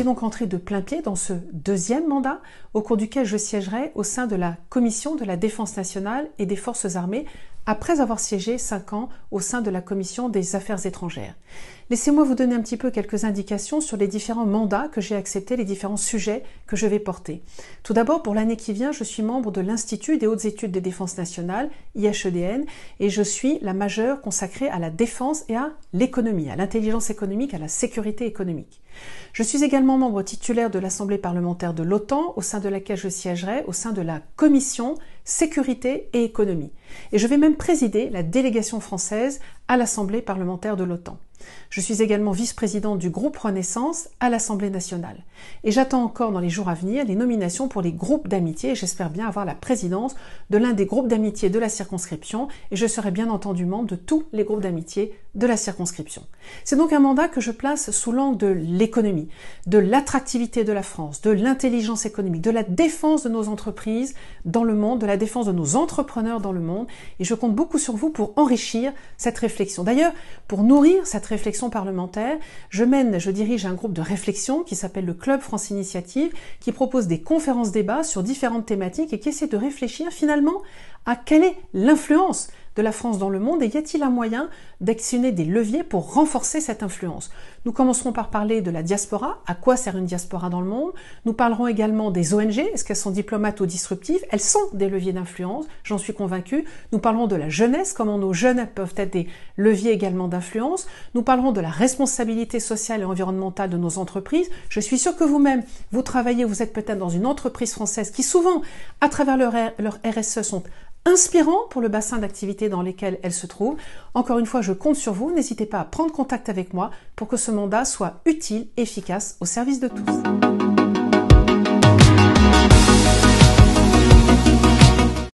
suis donc entré de plein pied dans ce deuxième mandat au cours duquel je siégerai au sein de la Commission de la Défense nationale et des Forces armées après avoir siégé 5 ans au sein de la Commission des Affaires étrangères. Laissez-moi vous donner un petit peu quelques indications sur les différents mandats que j'ai acceptés, les différents sujets que je vais porter. Tout d'abord, pour l'année qui vient, je suis membre de l'Institut des hautes études des défense Nationales, IHEDN, et je suis la majeure consacrée à la défense et à l'économie, à l'intelligence économique, à la sécurité économique. Je suis également membre titulaire de l'Assemblée parlementaire de l'OTAN, au sein de laquelle je siégerai au sein de la Commission sécurité et économie. Et je vais même présider la délégation française à l'Assemblée parlementaire de l'OTAN. Je suis également vice président du groupe Renaissance à l'Assemblée nationale. Et j'attends encore dans les jours à venir les nominations pour les groupes d'amitié j'espère bien avoir la présidence de l'un des groupes d'amitié de la circonscription et je serai bien entendu membre de tous les groupes d'amitié de la circonscription. C'est donc un mandat que je place sous l'angle de l'économie, de l'attractivité de la France, de l'intelligence économique, de la défense de nos entreprises dans le monde, de la défense de nos entrepreneurs dans le monde et je compte beaucoup sur vous pour enrichir cette réflexion. D'ailleurs, pour nourrir cette réflexion parlementaire, je mène, je dirige un groupe de réflexion qui s'appelle le Club France Initiative, qui propose des conférences débats sur différentes thématiques et qui essaie de réfléchir finalement à quelle est l'influence de la France dans le monde et y a-t-il un moyen d'actionner des leviers pour renforcer cette influence Nous commencerons par parler de la diaspora, à quoi sert une diaspora dans le monde. Nous parlerons également des ONG, est-ce qu'elles sont diplomates ou disruptives Elles sont des leviers d'influence, j'en suis convaincue. Nous parlerons de la jeunesse, comment nos jeunes peuvent être des leviers également d'influence. Nous parlerons de la responsabilité sociale et environnementale de nos entreprises. Je suis sûre que vous-même, vous travaillez, vous êtes peut-être dans une entreprise française qui souvent, à travers leur RSE, sont inspirant pour le bassin d'activité dans lequel elle se trouve. Encore une fois, je compte sur vous. N'hésitez pas à prendre contact avec moi pour que ce mandat soit utile, et efficace au service de tous.